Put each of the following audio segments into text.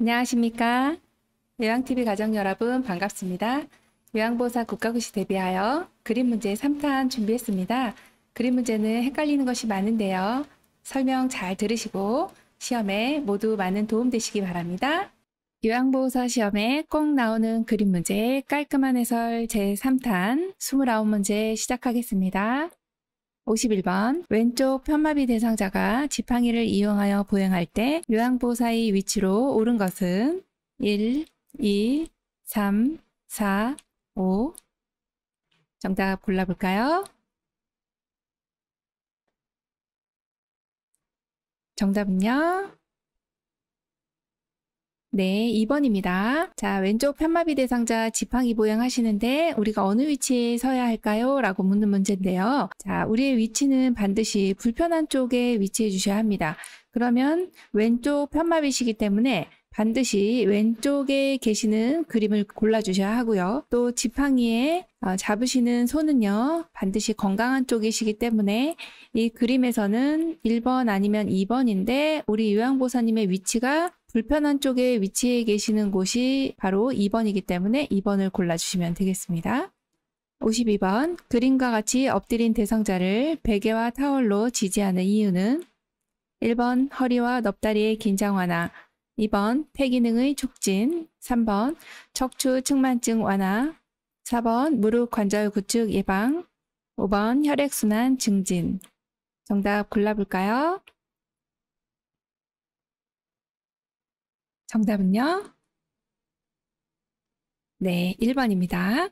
안녕하십니까. 요양TV 가정 여러분 반갑습니다. 요양보사 국가고시 대비하여 그림 문제 3탄 준비했습니다. 그림 문제는 헷갈리는 것이 많은데요. 설명 잘 들으시고 시험에 모두 많은 도움 되시기 바랍니다. 요양보호사 시험에 꼭 나오는 그림 문제 깔끔한 해설 제3탄 29문제 시작하겠습니다. 51번 왼쪽 편마비 대상자가 지팡이를 이용하여 보행할 때 요양보 사의 위치로 오른 것은 1, 2, 3, 4, 5 정답 골라볼까요? 정답은요? 네, 2번입니다. 자, 왼쪽 편마비 대상자 지팡이 보양 하시는데 우리가 어느 위치에 서야 할까요? 라고 묻는 문제인데요. 자, 우리의 위치는 반드시 불편한 쪽에 위치해 주셔야 합니다. 그러면 왼쪽 편마비시기 때문에 반드시 왼쪽에 계시는 그림을 골라주셔야 하고요. 또 지팡이에 어, 잡으시는 손은요. 반드시 건강한 쪽이시기 때문에 이 그림에서는 1번 아니면 2번인데 우리 요양보사님의 위치가 불편한 쪽에 위치해 계시는 곳이 바로 2번이기 때문에 2번을 골라주시면 되겠습니다. 52번 그림과 같이 엎드린 대상자를 베개와 타월로 지지하는 이유는 1번 허리와 넙다리의 긴장 완화 2번 폐기능의 촉진 3번 척추 측만증 완화 4번 무릎 관절 구축 예방 5번 혈액순환 증진 정답 골라볼까요? 정답은요? 네, 1번입니다.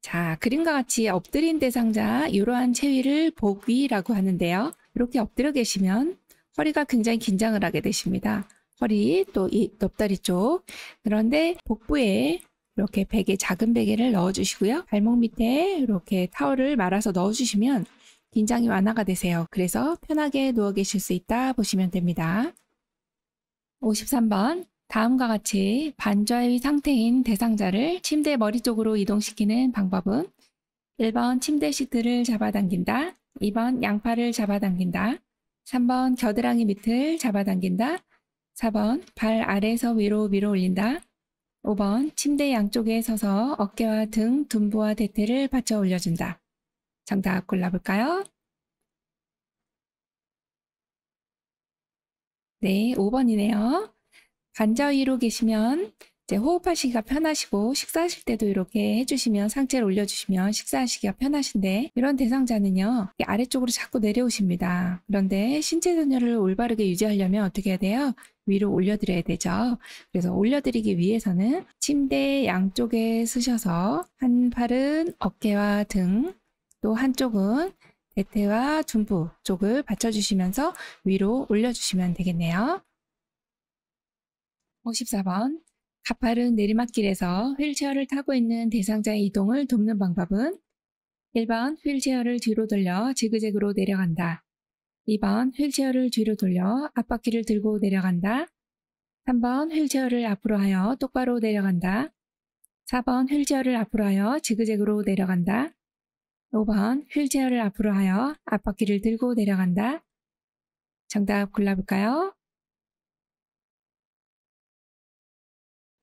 자, 그림과 같이 엎드린 대상자, 이러한 체위를 복위라고 하는데요. 이렇게 엎드려 계시면 허리가 굉장히 긴장을 하게 되십니다. 허리, 또이 옆다리 쪽. 그런데 복부에 이렇게 베개, 작은 베개를 넣어주시고요. 발목 밑에 이렇게 타월을 말아서 넣어주시면 긴장이 완화가 되세요. 그래서 편하게 누워 계실 수 있다 보시면 됩니다. 53번 다음과 같이 반좌의 상태인 대상자를 침대 머리 쪽으로 이동시키는 방법은 1번 침대 시트를 잡아당긴다. 2번 양팔을 잡아당긴다. 3번 겨드랑이 밑을 잡아당긴다. 4번 발 아래에서 위로 밀어 올린다. 5번 침대 양쪽에 서서 어깨와 등, 둔부와 대퇴를 받쳐 올려준다. 정답 골라볼까요? 네, 5번이네요. 관저위로 계시면 이제 호흡하시기가 편하시고 식사하실 때도 이렇게 해주시면 상체를 올려주시면 식사하시기가 편하신데 이런 대상자는요 아래쪽으로 자꾸 내려오십니다. 그런데 신체 전열을 올바르게 유지하려면 어떻게 해야 돼요? 위로 올려드려야 되죠. 그래서 올려드리기 위해서는 침대 양쪽에 쓰셔서 한 팔은 어깨와 등 또 한쪽은 대퇴와 둔부 쪽을 받쳐주시면서 위로 올려주시면 되겠네요. 54번. 가파른 내리막길에서 휠체어를 타고 있는 대상자의 이동을 돕는 방법은 1번 휠체어를 뒤로 돌려 지그재그로 내려간다. 2번 휠체어를 뒤로 돌려 앞바퀴를 들고 내려간다. 3번 휠체어를 앞으로 하여 똑바로 내려간다. 4번 휠체어를 앞으로 하여 지그재그로 내려간다. 5번 휠체어를 앞으로 하여 앞바퀴를 들고 내려간다. 정답 골라볼까요?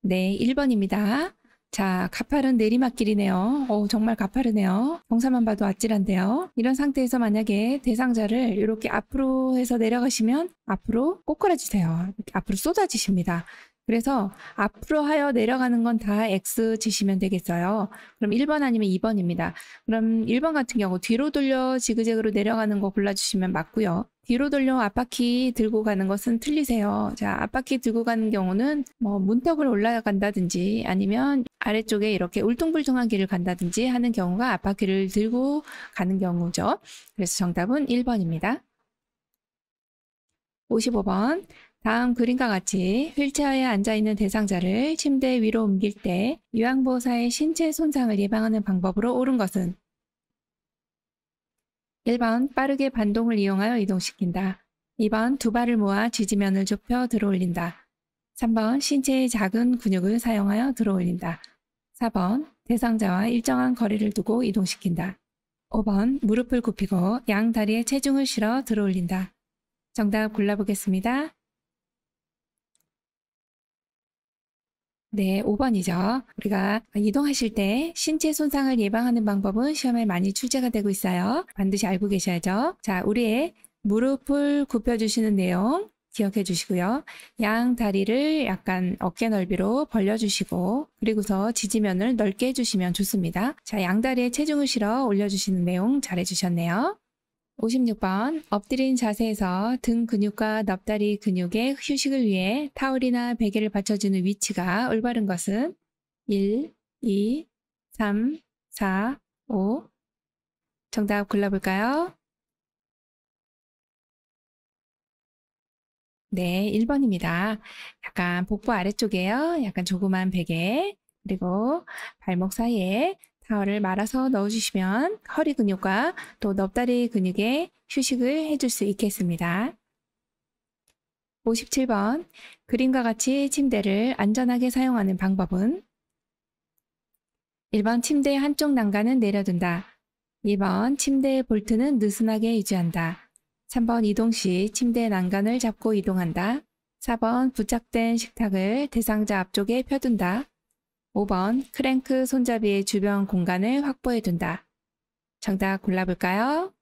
네, 1번입니다. 자, 가파른 내리막길이네요. 오, 어, 정말 가파르네요. 경사만 봐도 아찔한데요. 이런 상태에서 만약에 대상자를 이렇게 앞으로 해서 내려가시면 앞으로 꼬꾸라지세요. 이렇게 앞으로 쏟아지십니다. 그래서 앞으로 하여 내려가는 건 다 X 치시면 되겠어요. 그럼 1번 아니면 2번입니다. 그럼 1번 같은 경우 뒤로 돌려 지그재그로 내려가는 거 골라주시면 맞고요. 뒤로 돌려 앞바퀴 들고 가는 것은 틀리세요. 자, 앞바퀴 들고 가는 경우는 뭐 문턱을 올라간다든지 아니면 아래쪽에 이렇게 울퉁불퉁한 길을 간다든지 하는 경우가 앞바퀴를 들고 가는 경우죠. 그래서 정답은 1번입니다. 55번. 다음 그림과 같이 휠체어에 앉아있는 대상자를 침대 위로 옮길 때 유황보호사의 신체 손상을 예방하는 방법으로 옳은 것은 1번 빠르게 반동을 이용하여 이동시킨다. 2번 두 발을 모아 지지면을 좁혀 들어올린다. 3번 신체의 작은 근육을 사용하여 들어올린다. 4번 대상자와 일정한 거리를 두고 이동시킨다. 5번 무릎을 굽히고 양 다리에 체중을 실어 들어올린다. 정답 골라보겠습니다. 네, 5번이죠. 우리가 이동하실 때 신체 손상을 예방하는 방법은 시험에 많이 출제가 되고 있어요. 반드시 알고 계셔야죠. 자, 우리의 무릎을 굽혀주시는 내용 기억해 주시고요. 양 다리를 약간 어깨 넓이로 벌려주시고 그리고서 지지면을 넓게 해주시면 좋습니다. 자, 양 다리에 체중을 실어 올려주시는 내용 잘해주셨네요. 56번 엎드린 자세에서 등 근육과 넓다리 근육의 휴식을 위해 타올이나 베개를 받쳐주는 위치가 올바른 것은 1, 2, 3, 4, 5 정답 골라볼까요? 네, 1번입니다. 약간 복부 아래쪽에요. 약간 조그만 베개 그리고 발목 사이에 가을을 말아서 넣어주시면 허리 근육과 또 넙다리 근육에 휴식을 해줄 수 있겠습니다. 57번 그림과 같이 침대를 안전하게 사용하는 방법은 1번 침대 의 한쪽 난간은 내려둔다. 2번 침대의 볼트는 느슨하게 유지한다. 3번 이동 시 침대 난간을 잡고 이동한다. 4번 부착된 식탁을 대상자 앞쪽에 펴둔다. 5번 크랭크 손잡이의 주변 공간을 확보해 둔다. 정답 골라볼까요?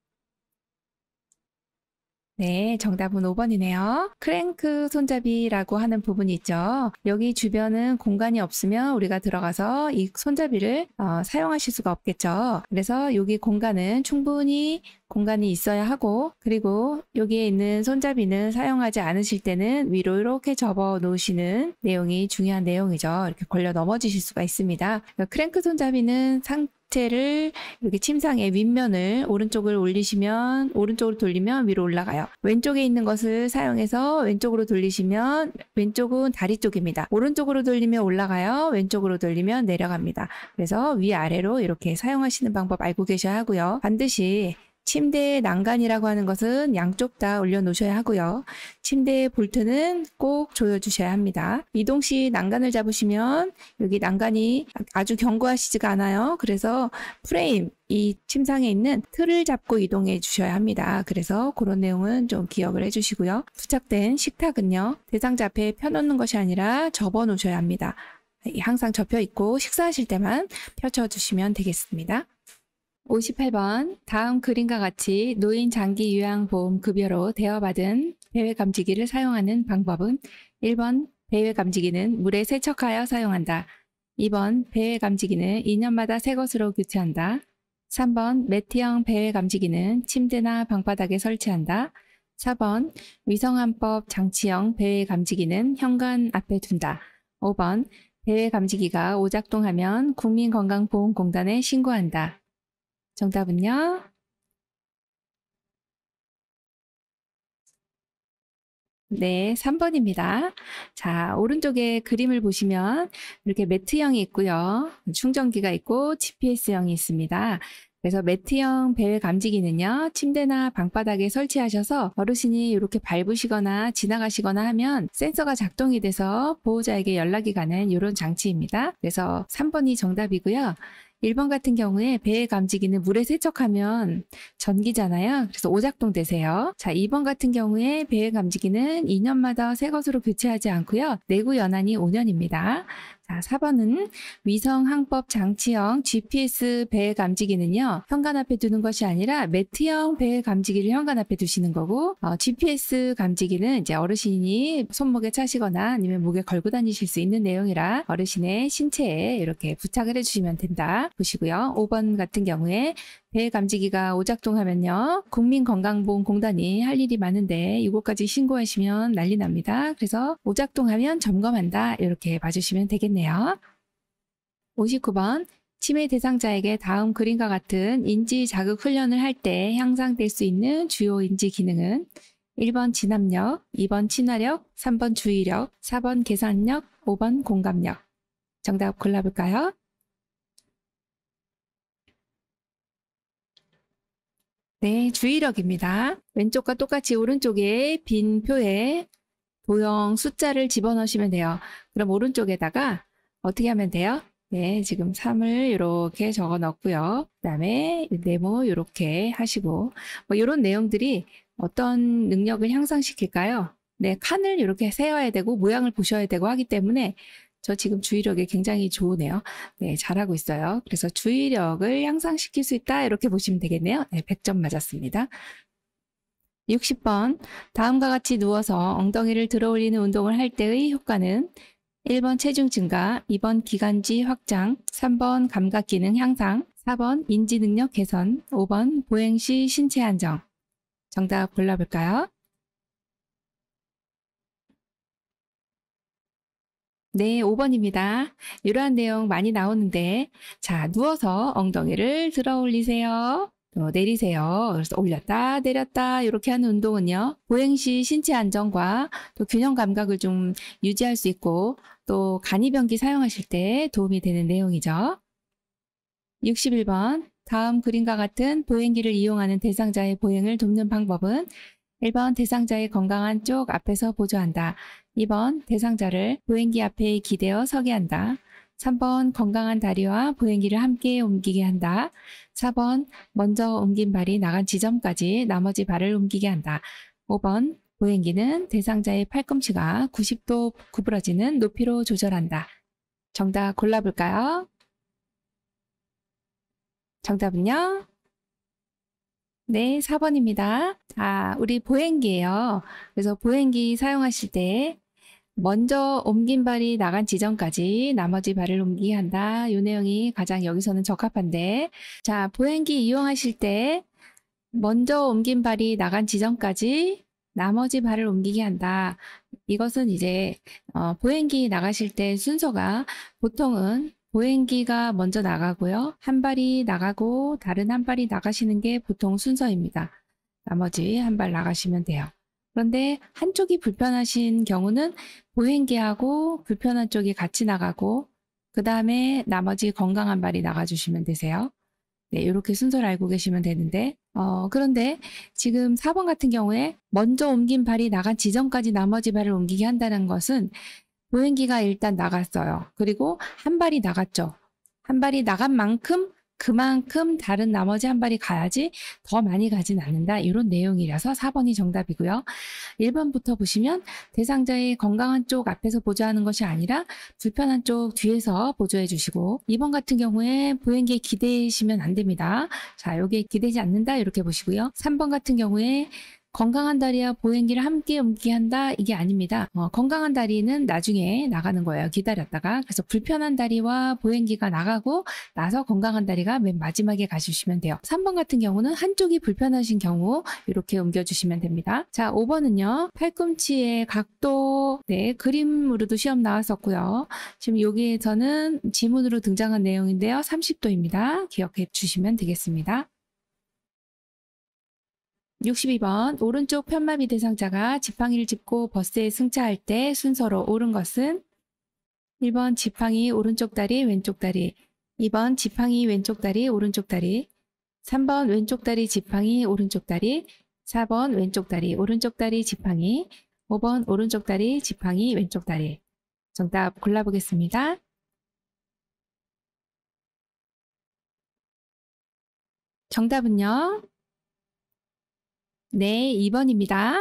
네, 정답은 5번이네요. 크랭크 손잡이라고 하는 부분이 있죠. 여기 주변은 공간이 없으면 우리가 들어가서 이 손잡이를 어, 사용하실 수가 없겠죠. 그래서 여기 공간은 충분히 공간이 있어야 하고 그리고 여기에 있는 손잡이는 사용하지 않으실 때는 위로 이렇게 접어 놓으시는 내용이 중요한 내용이죠. 이렇게 걸려 넘어지실 수가 있습니다. 그러니까 크랭크 손잡이는 상, 밑에를 여기 침상의 윗면을 오른쪽을 올리시면 오른쪽으로 돌리면 위로 올라가요. 왼쪽에 있는 것을 사용해서 왼쪽으로 돌리시면 왼쪽은 다리 쪽입니다. 오른쪽으로 돌리면 올라가요. 왼쪽으로 돌리면 내려갑니다. 그래서 위아래로 이렇게 사용하시는 방법 알고 계셔야 하고요. 반드시 침대의 난간이라고 하는 것은 양쪽 다 올려놓으셔야 하고요. 침대의 볼트는 꼭 조여주셔야 합니다. 이동 시 난간을 잡으시면 여기 난간이 아주 견고하시지가 않아요. 그래서 프레임, 이 침상에 있는 틀을 잡고 이동해 주셔야 합니다. 그래서 그런 내용은 좀 기억을 해주시고요. 부착된 식탁은요. 대상자 앞에 펴놓는 것이 아니라 접어 놓으셔야 합니다. 항상 접혀 있고 식사하실 때만 펼쳐주시면 되겠습니다. 58번 다음 그림과 같이 노인 장기 요양보험 급여로 대여받은 배외 감지기를 사용하는 방법은 1번 배외 감지기는 물에 세척하여 사용한다. 2번 배외 감지기는 2년마다 새 것으로 교체한다. 3번 매트형 배외 감지기는 침대나 방바닥에 설치한다. 4번 위성안법 장치형 배외 감지기는 현관 앞에 둔다. 5번 배외 감지기가 오작동하면 국민건강보험공단에 신고한다. 정답은요? 네, 3번입니다. 자, 오른쪽에 그림을 보시면 이렇게 매트형이 있고요. 충전기가 있고 GPS형이 있습니다. 그래서 매트형 배열 감지기는요, 침대나 방바닥에 설치하셔서 어르신이 이렇게 밟으시거나 지나가시거나 하면 센서가 작동이 돼서 보호자에게 연락이 가는 이런 장치입니다. 그래서 3번이 정답이고요. 1번 같은 경우에 배의 감지기는 물에 세척하면 전기잖아요. 그래서 오작동 되세요. 자, 2번 같은 경우에 배의 감지기는 2년마다 새 것으로 교체하지 않고요. 내구 연한이 5년입니다. 자, 4번은 위성 항법 장치형 GPS 배 감지기는요. 현관 앞에 두는 것이 아니라 매트형 배 감지기를 현관 앞에 두시는 거고 어, GPS 감지기는 이제 어르신이 손목에 차시거나 아니면 목에 걸고 다니실 수 있는 내용이라 어르신의 신체에 이렇게 부착을 해주시면 된다 보시고요. 5번 같은 경우에 배 감지기가 오작동하면요. 국민건강보험공단이 할 일이 많은데 이곳까지 신고하시면 난리 납니다. 그래서 오작동하면 점검한다 이렇게 봐주시면 되겠네요. 있네요. 59번 치매 대상자에게 다음 그림과 같은 인지 자극 훈련을 할 때 향상될 수 있는 주요 인지 기능은 1번 진압력, 2번 친화력, 3번 주의력, 4번 계산력, 5번 공감력. 정답 골라볼까요? 네, 주의력입니다. 왼쪽과 똑같이 오른쪽에 빈 표에 도형 숫자를 집어넣으시면 돼요. 그럼 오른쪽에다가 어떻게 하면 돼요? 네, 지금 3을 이렇게 적어 넣고요. 그 다음에 네모 이렇게 하시고 뭐 이런 내용들이 어떤 능력을 향상시킬까요? 네, 칸을 이렇게 세워야 되고 모양을 보셔야 되고 하기 때문에 저 지금 주의력이 굉장히 좋으네요. 네, 잘하고 있어요. 그래서 주의력을 향상시킬 수 있다 이렇게 보시면 되겠네요. 네, 100점 맞았습니다. 60번 다음과 같이 누워서 엉덩이를 들어 올리는 운동을 할 때의 효과는 1번 체중 증가, 2번 기관지 확장, 3번 감각 기능 향상, 4번 인지 능력 개선, 5번 보행 시 신체 안정. 정답 골라볼까요? 네, 5번입니다. 이러한 내용 많이 나오는데, 자, 누워서 엉덩이를 들어 올리세요. 어, 내리세요. 그래서 올렸다 내렸다 이렇게 하는 운동은요. 보행 시 신체 안정과 또 균형 감각을 좀 유지할 수 있고 또간이병기 사용하실 때 도움이 되는 내용이죠. 61번 다음 그림과 같은 보행기를 이용하는 대상자의 보행을 돕는 방법은 1번 대상자의 건강한 쪽 앞에서 보조한다. 2번 대상자를 보행기 앞에 기대어 서게 한다. 3번 건강한 다리와 보행기를 함께 옮기게 한다. 4번 먼저 옮긴 발이 나간 지점까지 나머지 발을 옮기게 한다. 5번 보행기는 대상자의 팔꿈치가 90도 구부러지는 높이로 조절한다. 정답 골라볼까요? 정답은요? 네, 4번입니다. 자, 아, 우리 보행기예요. 그래서 보행기 사용하실 때 먼저 옮긴 발이 나간 지점까지 나머지 발을 옮기게 한다. 요 내용이 가장 여기서는 적합한데 자 보행기 이용하실 때 먼저 옮긴 발이 나간 지점까지 나머지 발을 옮기게 한다. 이것은 이제 어, 보행기 나가실 때 순서가 보통은 보행기가 먼저 나가고요. 한 발이 나가고 다른 한 발이 나가시는 게 보통 순서입니다. 나머지 한 발 나가시면 돼요. 그런데 한쪽이 불편하신 경우는 보행기하고 불편한 쪽이 같이 나가고 그 다음에 나머지 건강한 발이 나가주시면 되세요. 네, 이렇게 순서를 알고 계시면 되는데 어, 그런데 지금 4번 같은 경우에 먼저 옮긴 발이 나간 지점까지 나머지 발을 옮기게 한다는 것은 보행기가 일단 나갔어요. 그리고 한 발이 나갔죠. 한 발이 나간 만큼 그만큼 다른 나머지 한 발이 가야지 더 많이 가진 않는다. 이런 내용이라서 4번이 정답이고요. 1번부터 보시면 대상자의 건강한 쪽 앞에서 보조하는 것이 아니라 불편한 쪽 뒤에서 보조해 주시고 2번 같은 경우에 보행기에 기대시면 안 됩니다. 자, 여기에 기대지 않는다 이렇게 보시고요. 3번 같은 경우에 건강한 다리와 보행기를 함께 옮기한다 이게 아닙니다. 어, 건강한 다리는 나중에 나가는 거예요. 기다렸다가 그래서 불편한 다리와 보행기가 나가고 나서 건강한 다리가 맨 마지막에 가주시면 돼요. 3번 같은 경우는 한쪽이 불편하신 경우 이렇게 옮겨주시면 됩니다. 자 5번은요. 팔꿈치의 각도 네 그림으로도 시험 나왔었고요. 지금 여기에서는 지문으로 등장한 내용인데요. 30도입니다. 기억해 주시면 되겠습니다. 62번 오른쪽 편마비 대상자가 지팡이를 짚고 버스에 승차할 때 순서로 오른 것은 1번 지팡이 오른쪽 다리 왼쪽 다리 2번 지팡이 왼쪽 다리 오른쪽 다리 3번 왼쪽 다리 지팡이 오른쪽 다리 4번 왼쪽 다리 오른쪽 다리 지팡이 5번 오른쪽 다리 지팡이 왼쪽 다리 정답 골라보겠습니다. 정답은요. 네, 2번입니다.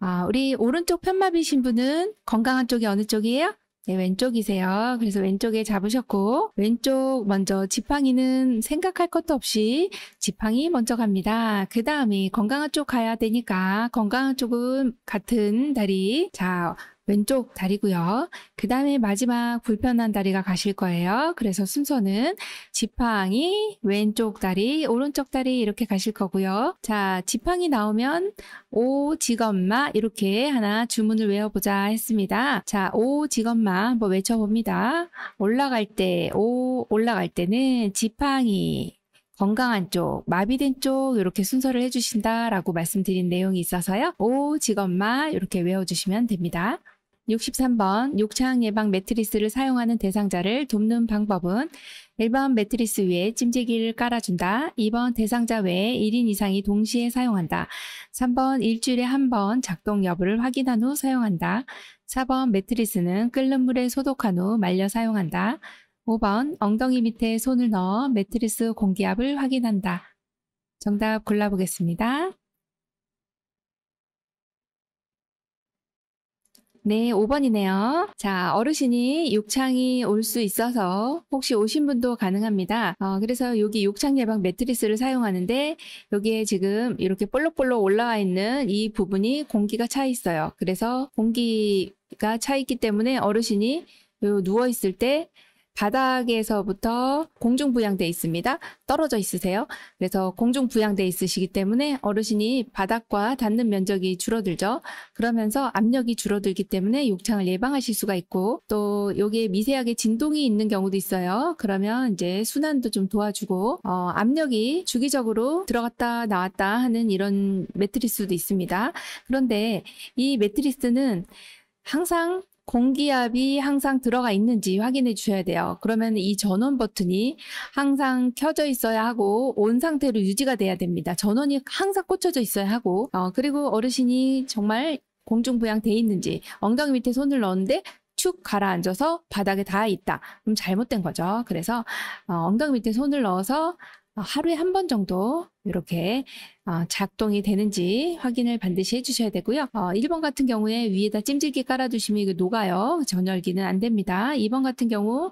아, 우리 오른쪽 편마비신 분은 건강한 쪽이 어느 쪽이에요? 네, 왼쪽이세요. 그래서 왼쪽에 잡으셨고 왼쪽 먼저 지팡이는 생각할 것도 없이 지팡이 먼저 갑니다. 그 다음에 건강한 쪽 가야 되니까 건강한 쪽은 같은 다리 자 왼쪽 다리고요. 그 다음에 마지막 불편한 다리가 가실 거예요. 그래서 순서는 지팡이, 왼쪽 다리, 오른쪽 다리 이렇게 가실 거고요. 자, 지팡이 나오면 오, 직엄마 이렇게 하나 주문을 외워보자 했습니다. 자, 오, 직엄마 한번 외쳐봅니다. 올라갈 때, 오, 올라갈 때는 지팡이, 건강한 쪽, 마비된 쪽 이렇게 순서를 해주신다라고 말씀드린 내용이 있어서요. 오, 직엄마 이렇게 외워주시면 됩니다. 63번 욕창 예방 매트리스를 사용하는 대상자를 돕는 방법은 1번 매트리스 위에 찜질기를 깔아준다. 2번 대상자 외에 1인 이상이 동시에 사용한다. 3번 일주일에 한 번 작동 여부를 확인한 후 사용한다. 4번 매트리스는 끓는 물에 소독한 후 말려 사용한다. 5번 엉덩이 밑에 손을 넣어 매트리스 공기압을 확인한다. 정답 골라보겠습니다. 네, 5번이네요. 자, 어르신이 욕창이 올 수 있어서 혹시 오신 분도 가능합니다. 어, 그래서 여기 욕창 예방 매트리스를 사용하는데 여기에 지금 이렇게 볼록볼록 올라와 있는 이 부분이 공기가 차 있어요. 그래서 공기가 차 있기 때문에 어르신이 누워 있을 때 바닥에서부터 공중 부양돼 있습니다. 떨어져 있으세요. 그래서 공중 부양돼 있으시기 때문에 어르신이 바닥과 닿는 면적이 줄어들죠. 그러면서 압력이 줄어들기 때문에 욕창을 예방하실 수가 있고 또 여기에 미세하게 진동이 있는 경우도 있어요. 그러면 이제 순환도 좀 도와주고 어, 압력이 주기적으로 들어갔다 나왔다 하는 이런 매트리스도 있습니다. 그런데 이 매트리스는 항상 공기압이 항상 들어가 있는지 확인해 주셔야 돼요. 그러면 이 전원 버튼이 항상 켜져 있어야 하고 온 상태로 유지가 돼야 됩니다. 전원이 항상 꽂혀져 있어야 하고 어, 그리고 어르신이 정말 공중부양 돼 있는지 엉덩이 밑에 손을 넣었는데 축 가라앉아서 바닥에 닿아 있다. 그럼 잘못된 거죠. 그래서 어, 엉덩이 밑에 손을 넣어서 어, 하루에 한 번 정도 이렇게 어, 작동이 되는지 확인을 반드시 해주셔야 되고요. 1번 어, 같은 경우에 위에다 찜질기 깔아두시면 이거 녹아요. 전열기는 안 됩니다. 2번 같은 경우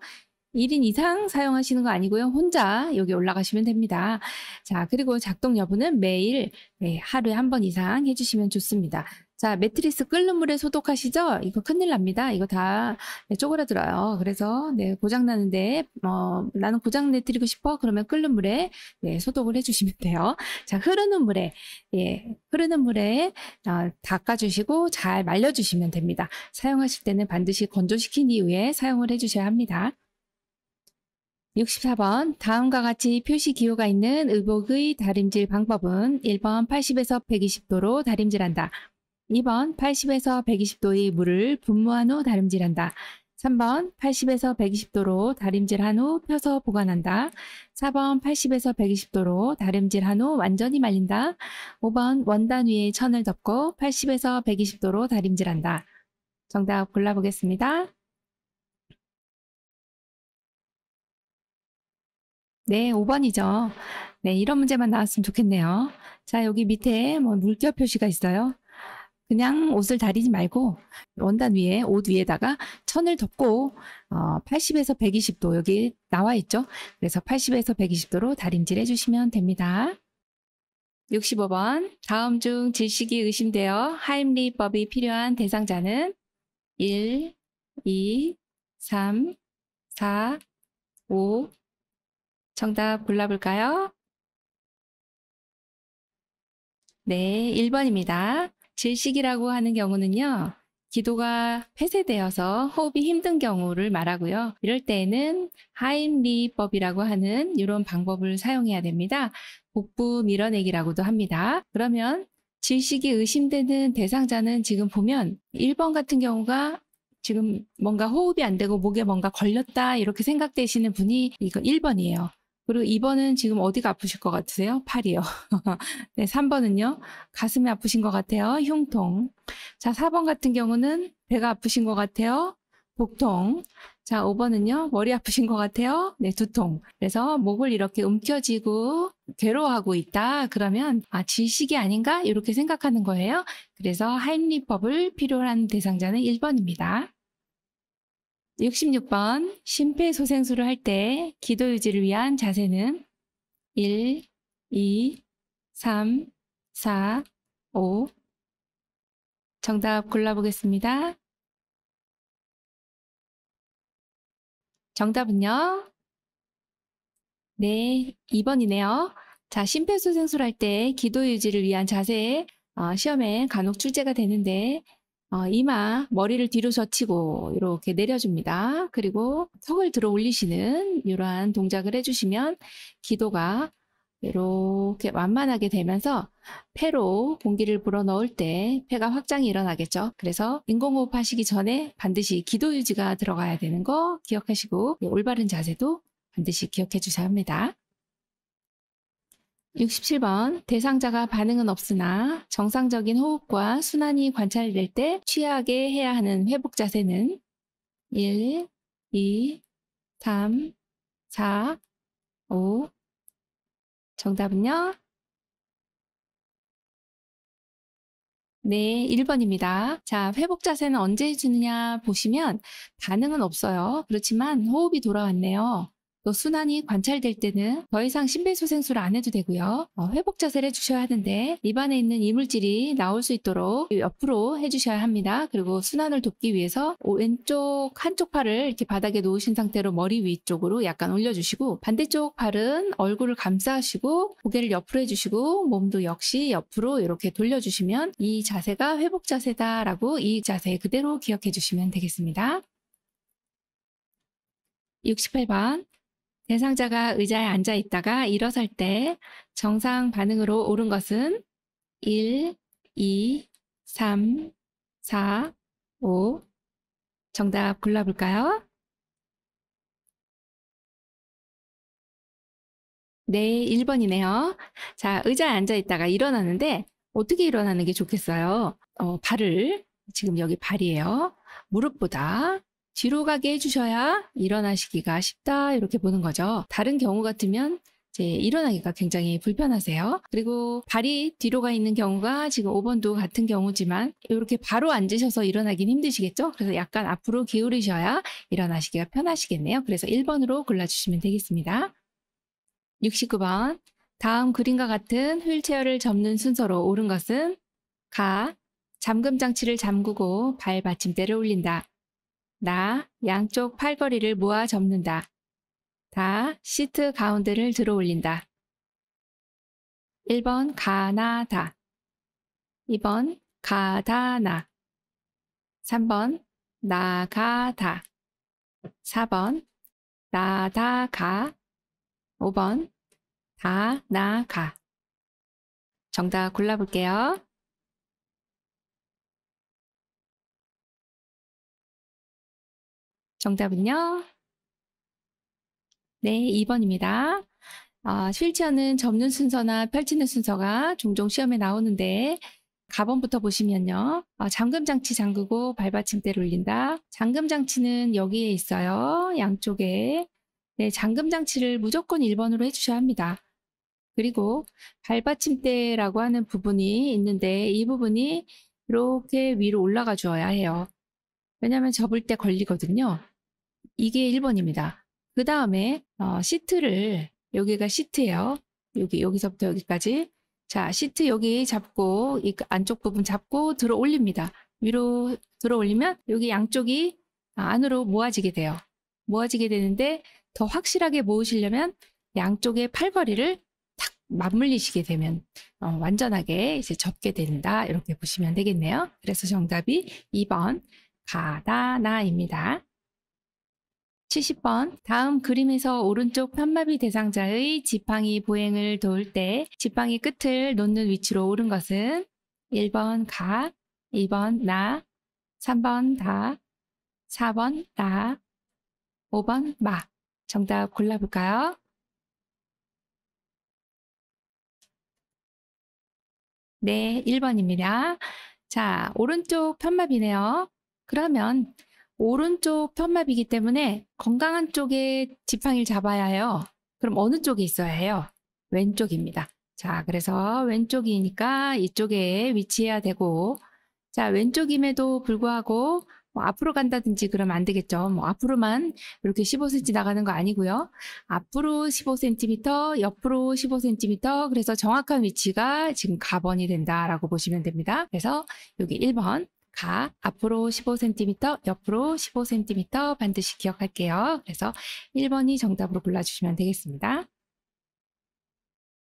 1인 이상 사용하시는 거 아니고요. 혼자 여기 올라가시면 됩니다. 자, 그리고 작동 여부는 매일 네, 하루에 한 번 이상 해주시면 좋습니다. 자, 매트리스 끓는 물에 소독하시죠? 이거 큰일 납니다. 이거 다 네, 쪼그라들어요. 그래서, 네, 고장나는데, 어, 나는 고장 내드리고 싶어? 그러면 끓는 물에, 네, 소독을 해주시면 돼요. 자, 흐르는 물에, 예, 흐르는 물에, 어, 닦아주시고 잘 말려주시면 됩니다. 사용하실 때는 반드시 건조시킨 이후에 사용을 해주셔야 합니다. 64번 다음과 같이 표시 기호가 있는 의복의 다림질 방법은 1번 80에서 120도로 다림질한다. 2번 80에서 120도의 물을 분무한 후 다림질한다. 3번 80에서 120도로 다림질한 후 펴서 보관한다. 4번 80에서 120도로 다림질한 후 완전히 말린다. 5번 원단 위에 천을 덮고 80에서 120도로 다림질한다. 정답 골라보겠습니다. 네, 5번이죠. 네, 이런 문제만 나왔으면 좋겠네요. 자, 여기 밑에 뭐 물결 표시가 있어요. 그냥 옷을 다리지 말고 원단 위에 옷 위에다가 천을 덮고 어, 80에서 120도 여기 나와 있죠. 그래서 80에서 120도로 다림질 해주시면 됩니다. 65번 다음 중 질식이 의심되어 하임리법이 필요한 대상자는 1, 2, 3, 4, 5 정답 골라볼까요? 네, 1번입니다. 질식이라고 하는 경우는요. 기도가 폐쇄되어서 호흡이 힘든 경우를 말하고요. 이럴 때에는 하임리법이라고 하는 이런 방법을 사용해야 됩니다. 복부 밀어내기라고도 합니다. 그러면 질식이 의심되는 대상자는 지금 보면 1번 같은 경우가 지금 뭔가 호흡이 안 되고 목에 뭔가 걸렸다 이렇게 생각되시는 분이 이거 1번이에요. 그리고 2번은 지금 어디가 아프실 것 같으세요? 팔이요. 네, 3번은요. 가슴이 아프신 것 같아요. 흉통. 자, 4번 같은 경우는 배가 아프신 것 같아요. 복통. 자, 5번은요. 머리 아프신 것 같아요. 네, 두통. 그래서 목을 이렇게 움켜쥐고 괴로워하고 있다. 그러면 아, 질식이 아닌가? 이렇게 생각하는 거예요. 그래서 하임리법을 필요한 대상자는 1번입니다. 66번 심폐소생술을 할 때 기도 유지를 위한 자세는 1, 2, 3, 4, 5 정답 골라보겠습니다. 정답은요? 네, 2번이네요. 자, 심폐소생술 할때 기도 유지를 위한 자세 어, 시험에 간혹 출제가 되는데 어, 이마 머리를 뒤로 젖히고 이렇게 내려줍니다. 그리고 턱을 들어 올리시는 이러한 동작을 해주시면 기도가 이렇게 완만하게 되면서 폐로 공기를 불어 넣을 때 폐가 확장이 일어나겠죠. 그래서 인공호흡 하시기 전에 반드시 기도 유지가 들어가야 되는 거 기억하시고 올바른 자세도 반드시 기억해 주셔야 합니다. 67번 대상자가 반응은 없으나 정상적인 호흡과 순환이 관찰될 때 취하게 해야 하는 회복 자세는 1, 2, 3, 4, 5 정답은요? 네, 1번입니다. 자, 회복 자세는 언제 해주느냐 보시면 반응은 없어요. 그렇지만 호흡이 돌아왔네요. 또 순환이 관찰될 때는 더 이상 심폐소생술을 안 해도 되고요. 어, 회복 자세를 해주셔야 하는데 입안에 있는 이물질이 나올 수 있도록 옆으로 해주셔야 합니다. 그리고 순환을 돕기 위해서 왼쪽 한쪽 팔을 이렇게 바닥에 놓으신 상태로 머리 위쪽으로 약간 올려주시고 반대쪽 팔은 얼굴을 감싸시고 고개를 옆으로 해주시고 몸도 역시 옆으로 이렇게 돌려주시면 이 자세가 회복 자세다라고 이 자세 그대로 기억해 주시면 되겠습니다. 68번 대상자가 의자에 앉아 있다가 일어설 때 정상 반응으로 오른 것은 1, 2, 3, 4, 5. 정답 골라볼까요? 네, 1번이네요. 자, 의자에 앉아 있다가 일어나는데 어떻게 일어나는 게 좋겠어요? 어, 발을, 지금 여기 발이에요. 무릎보다 뒤로 가게 해주셔야 일어나시기가 쉽다 이렇게 보는 거죠. 다른 경우 같으면 이제 일어나기가 굉장히 불편하세요. 그리고 발이 뒤로 가 있는 경우가 지금 5번도 같은 경우지만 이렇게 바로 앉으셔서 일어나긴 힘드시겠죠? 그래서 약간 앞으로 기울이셔야 일어나시기가 편하시겠네요. 그래서 1번으로 골라주시면 되겠습니다. 69번 다음 그림과 같은 휠체어를 접는 순서로 오른 것은 가, 잠금 장치를 잠그고 발 받침대를 올린다. 나 양쪽 팔걸이를 모아 접는다. 다 시트 가운데를 들어 올린다. 1번 가나다 2번 가다나 3번 나가다 4번 나다가 5번 다나가 정답 골라볼게요. 정답은요? 네, 2번입니다. 어, 아, 실지하는 접는 순서나 펼치는 순서가 종종 시험에 나오는데 가번부터 보시면요. 어, 아, 잠금장치 잠그고 발받침대를 올린다. 잠금장치는 여기에 있어요. 양쪽에. 네, 잠금장치를 무조건 1번으로 해주셔야 합니다. 그리고 발받침대라고 하는 부분이 있는데 이 부분이 이렇게 위로 올라가 주어야 해요. 왜냐하면 접을 때 걸리거든요. 이게 1번입니다. 그 다음에 어, 시트를 여기가 시트예요. 여기 여기서부터 여기까지 자 시트 여기 잡고 이 안쪽 부분 잡고 들어 올립니다. 위로 들어 올리면 여기 양쪽이 안으로 모아지게 돼요. 모아지게 되는데 더 확실하게 모으시려면 양쪽의 팔걸이를 탁 맞물리시게 되면 어, 완전하게 이제 접게 된다 이렇게 보시면 되겠네요. 그래서 정답이 2번 가다나입니다. 70번 다음 그림에서 오른쪽 판마비 대상자의 지팡이 보행을 도울 때 지팡이 끝을 놓는 위치로 오른 것은 1번 가, 2번 나, 3번 다, 4번 나, 5번 마. 정답 골라볼까요? 네, 1번입니다. 자, 오른쪽 편마비네요. 그러면 오른쪽 편마비기 때문에 건강한 쪽에 지팡이를 잡아야 해요. 그럼 어느 쪽에 있어야 해요? 왼쪽입니다. 자, 그래서 왼쪽이니까 이쪽에 위치해야 되고, 자, 왼쪽임에도 불구하고 뭐 앞으로 간다든지 그러면 안 되겠죠. 뭐 앞으로만 이렇게 15cm 나가는 거 아니고요. 앞으로 15cm, 옆으로 15cm, 그래서 정확한 위치가 지금 가번이 된다라고 보시면 됩니다. 그래서 여기 1번 가 앞으로 15cm, 옆으로 15cm 반드시 기억할게요. 그래서 1번이 정답으로 골라주시면 되겠습니다.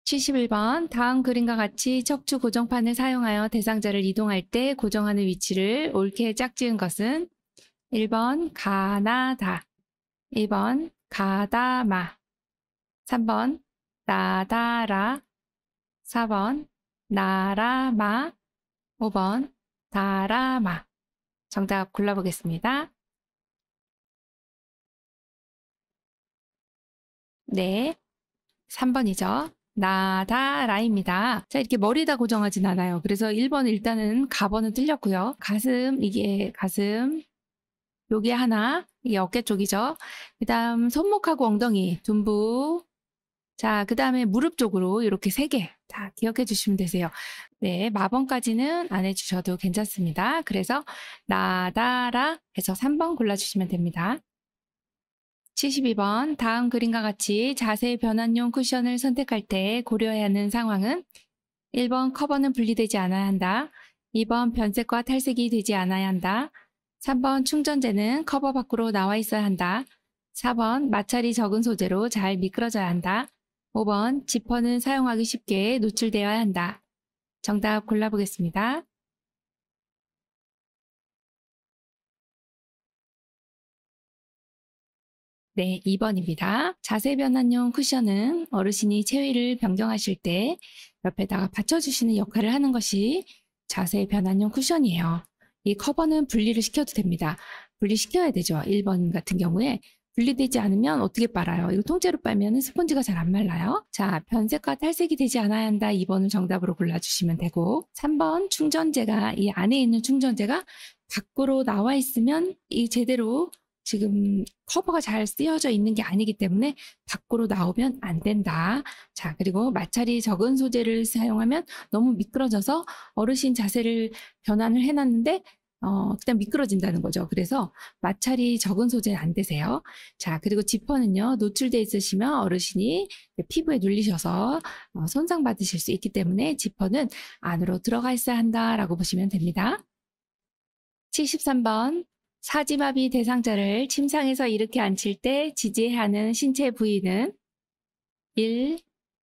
71번 다음 그림과 같이 척추 고정판을 사용하여 대상자를 이동할 때 고정하는 위치를 옳게 짝지은 것은 1번 가나다 1번 가다마 3번 나다라 4번 나라마 5번 사람아. 정답 골라보겠습니다. 네. 3번이죠. 나다라입니다. 자, 이렇게 머리다 고정하진 않아요. 그래서 1번 일단은 가번은 틀렸고요. 가슴, 이게 가슴, 요게 하나, 이게 어깨 쪽이죠. 그 다음 손목하고 엉덩이, 둔부, 자, 그 다음에 무릎 쪽으로 이렇게 세개 자, 기억해 주시면 되세요. 네, 마번까지는 안 해주셔도 괜찮습니다. 그래서 나다라 해서 3번 골라주시면 됩니다. 72번 다음 그림과 같이 자세 변환용 쿠션을 선택할 때 고려해야 하는 상황은 1번 커버는 분리되지 않아야 한다. 2번 변색과 탈색이 되지 않아야 한다. 3번 충전재는 커버 밖으로 나와 있어야 한다. 4번 마찰이 적은 소재로 잘 미끄러져야 한다. 5번 지퍼는 사용하기 쉽게 노출되어야 한다. 정답 골라보겠습니다. 네, 2번입니다. 자세 변환용 쿠션은 어르신이 체위를 변경하실 때 옆에다가 받쳐주시는 역할을 하는 것이 자세 변환용 쿠션이에요. 이 커버는 분리를 시켜도 됩니다. 분리시켜야 되죠. 1번 같은 경우에 분리되지 않으면 어떻게 빨아요? 이거 통째로 빨면 스펀지가 잘 안 말라요. 자, 변색과 탈색이 되지 않아야 한다. 2번을 정답으로 골라주시면 되고 3번 충전재가 이 안에 있는 충전재가 밖으로 나와 있으면 이 제대로 지금 커버가 잘 쓰여져 있는 게 아니기 때문에 밖으로 나오면 안 된다. 자, 그리고 마찰이 적은 소재를 사용하면 너무 미끄러져서 어르신 자세를 변환을 해놨는데 어, 그다 미끄러진다는 거죠. 그래서 마찰이 적은 소재는 안 되세요. 자, 그리고 지퍼는요. 노출돼 있으시면 어르신이 피부에 눌리셔서 어, 손상 받으실 수 있기 때문에 지퍼는 안으로 들어가 있어야 한다라고 보시면 됩니다. 73번 사지마비 대상자를 침상에서 이렇게 앉힐 때 지지해야 하는 신체 부위는 1,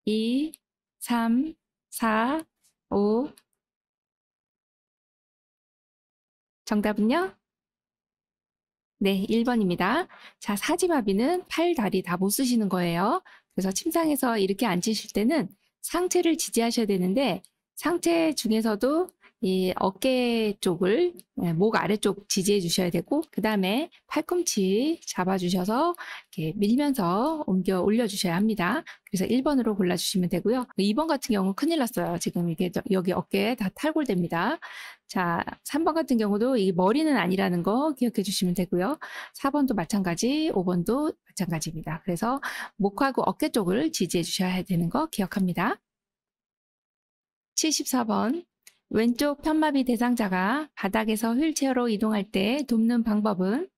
2, 3, 4, 5, 정답은요? 네, 1번입니다. 자, 사지마비는 팔, 다리 다 못 쓰시는 거예요. 그래서 침상에서 이렇게 앉으실 때는 상체를 지지하셔야 되는데 상체 중에서도 이 어깨 쪽을 예, 목 아래쪽 지지해 주셔야 되고 그 다음에 팔꿈치 잡아주셔서 이렇게 밀면서 옮겨 올려주셔야 합니다. 그래서 1번으로 골라주시면 되고요. 2번 같은 경우는 큰일 났어요. 지금 이게 여기 어깨에 다 탈골됩니다. 자, 3번 같은 경우도 이 머리는 아니라는 거 기억해 주시면 되고요. 4번도 마찬가지, 5번도 마찬가지입니다. 그래서 목하고 어깨 쪽을 지지해 주셔야 되는 거 기억합니다. 74번 왼쪽 편마비 대상자가 바닥에서 휠체어로 이동할 때 돕는 방법은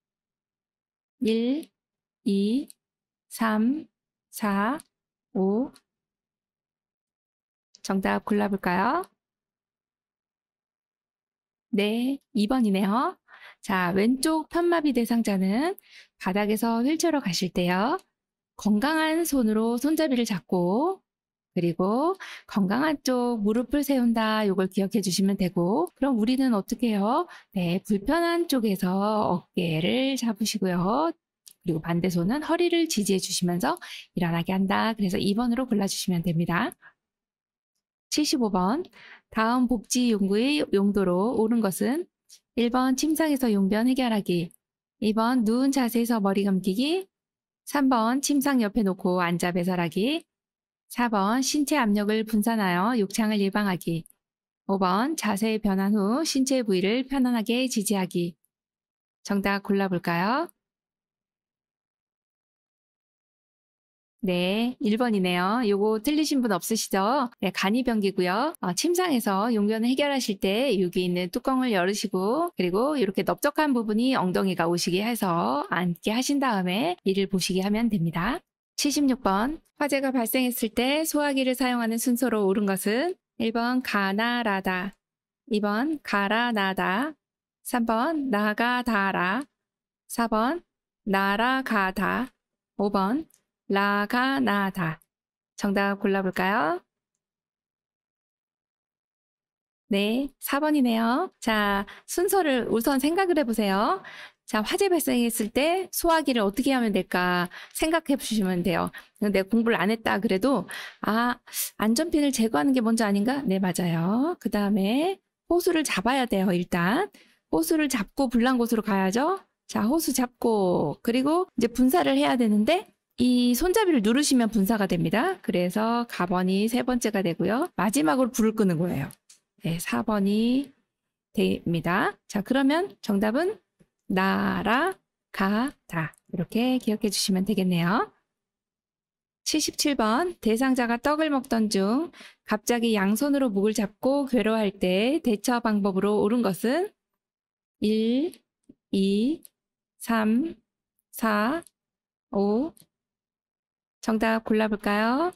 1, 2, 3, 4, 5 정답 골라볼까요? 네, 2번이네요. 자, 왼쪽 편마비 대상자는 바닥에서 휠체어로 가실 때요. 건강한 손으로 손잡이를 잡고 그리고 건강한 쪽 무릎을 세운다. 이걸 기억해 주시면 되고 그럼 우리는 어떻게 해요? 네, 불편한 쪽에서 어깨를 잡으시고요. 그리고 반대손은 허리를 지지해 주시면서 일어나게 한다. 그래서 2번으로 골라주시면 됩니다. 75번 다음 복지 용구의 용도로 오른 것은 1번 침상에서 용변 해결하기 2번 누운 자세에서 머리 감기기 3번 침상 옆에 놓고 앉아 배설하기 4번 신체 압력을 분산하여 욕창을 예방하기 5번 자세 변환 후 신체 부위를 편안하게 지지하기 정답 골라볼까요? 네, 1번이네요. 요거 틀리신 분 없으시죠? 네, 간이병기고요. 어, 침상에서 용변을 해결하실 때 여기 있는 뚜껑을 열으시고 그리고 이렇게 넓적한 부분이 엉덩이가 오시게 해서 앉게 하신 다음에 이를 보시게 하면 됩니다. 76번 화재가 발생했을 때 소화기를 사용하는 순서로 옳은 것은 1번 가나라다, 2번 가라나다, 3번 나가다라, 4번 나라가다 5번 라가나다. 정답 골라볼까요? 네, 4번이네요. 자, 순서를 우선 생각을 해보세요. 자, 화재 발생했을 때 소화기를 어떻게 하면 될까 생각해 주시면 돼요. 내가 공부를 안 했다 그래도 아, 안전핀을 제거하는 게 먼저 아닌가? 네, 맞아요. 그 다음에 호수를 잡아야 돼요, 일단. 호수를 잡고 불난 곳으로 가야죠. 자, 호수 잡고 그리고 이제 분사를 해야 되는데 이 손잡이를 누르시면 분사가 됩니다. 그래서 가번이 세 번째가 되고요. 마지막으로 불을 끄는 거예요. 네, 4번이 됩니다. 자, 그러면 정답은 날아가다 이렇게 기억해 주시면 되겠네요. 77번 대상자가 떡을 먹던 중 갑자기 양손으로 목을 잡고 괴로워할 때 대처 방법으로 옳은 것은 1, 2, 3, 4, 5 정답 골라볼까요?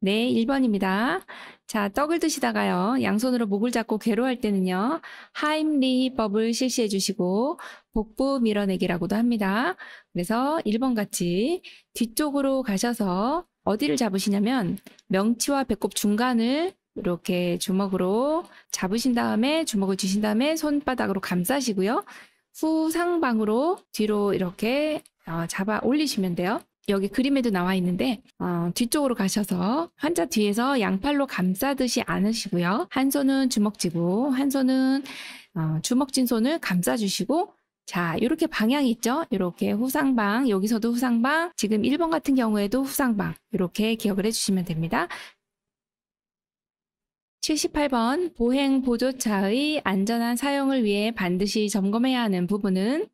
네, 1번입니다. 자, 떡을 드시다가요. 양손으로 목을 잡고 괴로할 워 때는요. 하임리법을 실시해 주시고 복부 밀어내기라고도 합니다. 그래서 1번 같이 뒤쪽으로 가셔서 어디를 잡으시냐면 명치와 배꼽 중간을 이렇게 주먹으로 잡으신 다음에 주먹을 쥐신 다음에 손바닥으로 감싸시고요. 후 상방으로 뒤로 이렇게 어, 잡아 올리시면 돼요. 여기 그림에도 나와 있는데 어, 뒤쪽으로 가셔서 환자 뒤에서 양팔로 감싸듯이 안으시고요. 한 손은 주먹쥐고 한 손은 어, 주먹진 손을 감싸주시고 자 이렇게 방향이 있죠. 이렇게 후상방 여기서도 후상방 지금 1번 같은 경우에도 후상방 이렇게 기억을 해주시면 됩니다. 78번 보행 보조차의 안전한 사용을 위해 반드시 점검해야 하는 부분은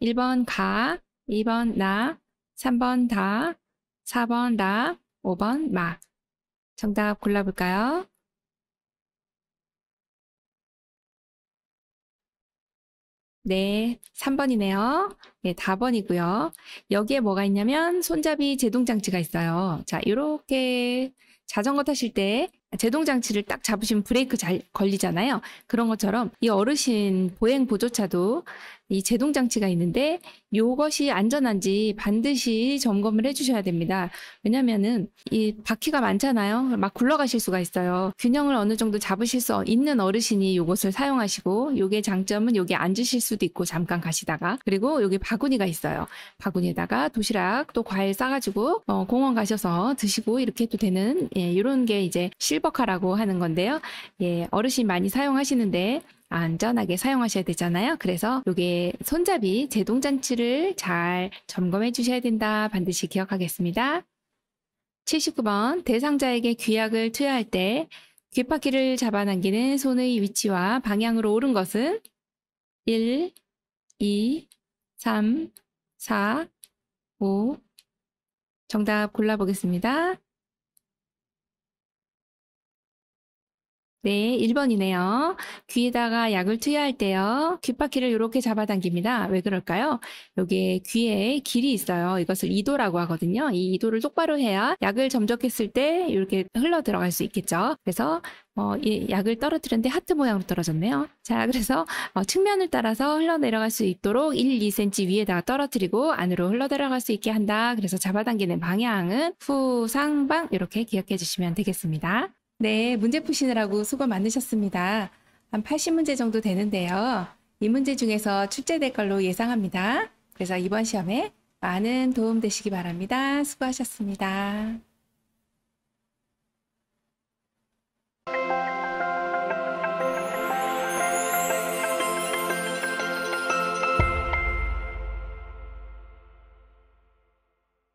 1번 가, 2번 나, 3번 다, 4번 다, 5번 마. 정답 골라볼까요? 네, 3번이네요. 네, 다번이고요. 여기에 뭐가 있냐면 손잡이 제동 장치가 있어요. 자, 이렇게 자전거 타실 때 제동 장치를 딱 잡으시면 브레이크 잘 걸리잖아요. 그런 것처럼 이 어르신 보행 보조차도 이 제동 장치가 있는데 이것이 안전한지 반드시 점검을 해주셔야 됩니다. 왜냐면은 이 바퀴가 많잖아요. 막 굴러가실 수가 있어요. 균형을 어느 정도 잡으실 수 있는 어르신이 이것을 사용하시고 요게 장점은 여기 앉으실 수도 있고 잠깐 가시다가 그리고 여기 바구니가 있어요. 바구니에다가 도시락 또 과일 싸가지고 어 공원 가셔서 드시고 이렇게 해도 되는 예, 이런 게 이제 실 실버카라고 하는 건데요. 예, 어르신 많이 사용하시는데 안전하게 사용하셔야 되잖아요. 그래서 이게 손잡이 제동 장치를 잘 점검해 주셔야 된다. 반드시 기억하겠습니다. 79번 대상자에게 귀약을 투여할 때 귓바퀴를 잡아당기는 손의 위치와 방향으로 오른 것은 1, 2, 3, 4, 5 정답 골라보겠습니다. 네, 1번이네요. 귀에다가 약을 투여할 때요. 귓바퀴를 이렇게 잡아당깁니다. 왜 그럴까요? 여기에 귀에 길이 있어요. 이것을 이도라고 하거든요. 이 이도를 똑바로 해야 약을 점적했을 때 이렇게 흘러 들어갈 수 있겠죠. 그래서 어, 이 약을 떨어뜨렸는데 하트 모양으로 떨어졌네요. 자, 그래서 어, 측면을 따라서 흘러내려갈 수 있도록 1, 2cm 위에다가 떨어뜨리고 안으로 흘러들어갈 수 있게 한다. 그래서 잡아당기는 방향은 후상방 이렇게 기억해 주시면 되겠습니다. 네, 문제 푸시느라고 수고 많으셨습니다. 한 80문제 정도 되는데요. 이 문제 중에서 출제될 걸로 예상합니다. 그래서 이번 시험에 많은 도움 되시기 바랍니다. 수고하셨습니다.